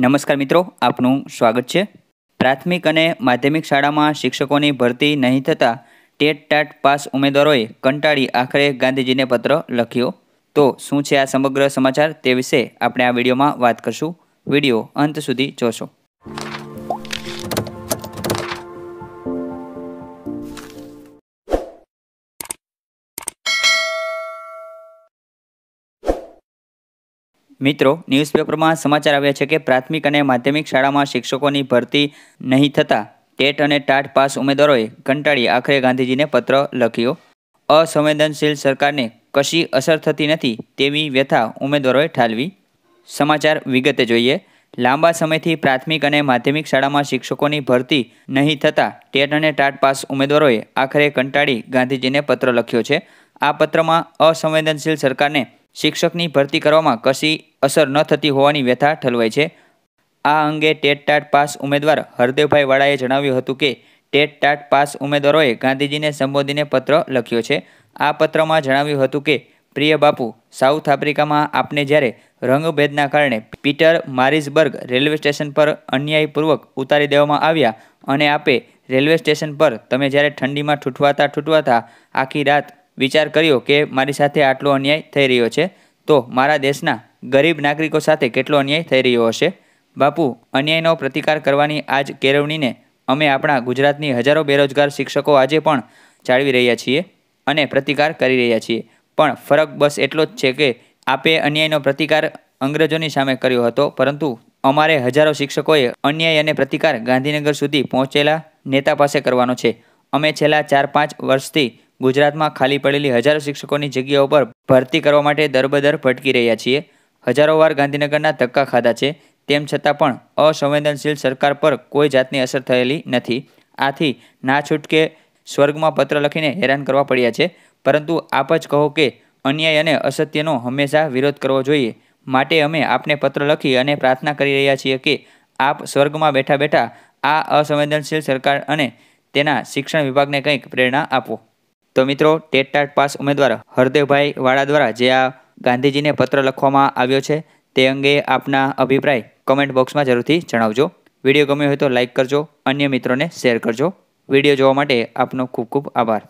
નમસ્કાર મિત્રો આપનું સ્વાગત છે પ્રાથમિક અને માધ્યમિક શાળામાં શિક્ષકોની ભરતી નહીં થતાં ટેટ ટાટ પાસ ઉમેદવારોએ કંટાળી આખરે ગાંધીજીને પત્ર લખ્યો તો શું છે આ સમગ્ર સમાચાર તે વિશે આપણે આ વિડીયોમાં વાત કરશું વિડીયો અંત સુધી જોશો મિત્રો ન્યૂઝપેપરમાં સમાચાર આવ્યા છે કે પ્રાથમિક અને માધ્યમિક શાળામાં શિક્ષકોની ભરતી નહીં થતાં ટેટ અને ટાટ પાસ ઉમેદવારોએ કંટાળી આખરે ગાંધીજીને પત્ર લખ્યો અસંવેદનશીલ સરકારને કશી અસર થતી નથી તેવી વ્યથા ઉમેદવારોએ ઠાલવી સમાચાર વિગતે જોઈએ લાંબા સમયથી પ્રાથમિક અને માધ્યમિક શાળામાં શિક્ષકોની ભરતી નહીં થતાં ટેટ અને ટાટ પાસ ઉમેદવારોએ આખરે કંટાળી ગાંધીજીને પત્ર લખ્યો છે આ પત્રમાં અસંવેદનશીલ સરકારને શિક્ષકની ભરતી કરવામાં કશી અસર ન થતી હોવાની વ્યથા ઠલવાય છે આ અંગે ટેટ ટાટ પાસ ઉમેદવાર હરદેવભાઈ વાળાએ જણાવ્યું હતું કે ટેટ ટાટ પાસ ઉમેદવારોએ ગાંધીજીને સંબોધીને પત્ર લખ્યો છે આ પત્રમાં જણાવ્યું હતું કે પ્રિય બાપુ સાઉથ આફ્રિકામાં આપને જ્યારે રંગભેદના કારણે પીટર મારિસબર્ગ રેલવે સ્ટેશન પર અન્યાયપૂર્વક ઉતારી દેવામાં આવ્યા અને આપે રેલવે સ્ટેશન પર તમે જ્યારે ઠંડીમાં ઠૂઠવાતા ઠૂંઠવાતા આખી રાત વિચાર કર્યો કે મારી સાથે આટલો અન્યાય થઈ રહ્યો છે તો મારા દેશના ગરીબ નાગરિકો સાથે કેટલો અન્યાય થઈ રહ્યો હશે બાપુ અન્યાયનો પ્રતિકાર કરવાની આ જ કેળવણીને અમે આપણા ગુજરાતની હજારો બેરોજગાર શિક્ષકો આજે પણ જાળવી રહ્યા છીએ અને પ્રતિકાર કરી રહ્યા છીએ પણ ફરક બસ એટલો જ છે કે આપે અન્યાયનો પ્રતિકાર અંગ્રેજોની સામે કર્યો હતો પરંતુ અમારે હજારો શિક્ષકોએ અન્યાય અને પ્રતિકાર ગાંધીનગર સુધી પહોંચેલા નેતા પાસે કરવાનો છે અમે છેલ્લા ચાર પાંચ વર્ષથી ગુજરાતમાં ખાલી પડેલી હજારો શિક્ષકોની જગ્યાઓ પર ભરતી કરવા માટે દરબદર ભટકી રહ્યા છીએ હજારો વાર ગાંધીનગરના ધક્કા ખાધા છે તેમ છતાં પણ અસંવેદનશીલ સરકાર પર કોઈ જાતની અસર થયેલી નથી આથી ના છૂટકે સ્વર્ગમાં પત્ર લખીને હેરાન કરવા પડ્યા છે પરંતુ આપ જ કહો કે અન્યાય અને અસત્યનો હંમેશા વિરોધ કરવો જોઈએ માટે અમે આપને પત્ર લખી અને પ્રાર્થના કરી રહ્યા છીએ કે આપ સ્વર્ગમાં બેઠા બેઠા આ અસંવેદનશીલ સરકાર અને તેના શિક્ષણ વિભાગને કંઈક પ્રેરણા આપો તો મિત્રો ટેટટાટ પાસ ઉમેદવાર હરદેવભાઈ વાળા દ્વારા જે આ ગાંધીજીને પત્ર લખવામાં આવ્યો છે તે અંગે આપના અભિપ્રાય કમેન્ટ બોક્સમાં જરૂરથી જણાવજો વિડીયો ગમ્યો હોય તો લાઇક કરજો અન્ય મિત્રોને શેર કરજો વિડીયો જોવા માટે આપનો ખૂબ ખૂબ આભાર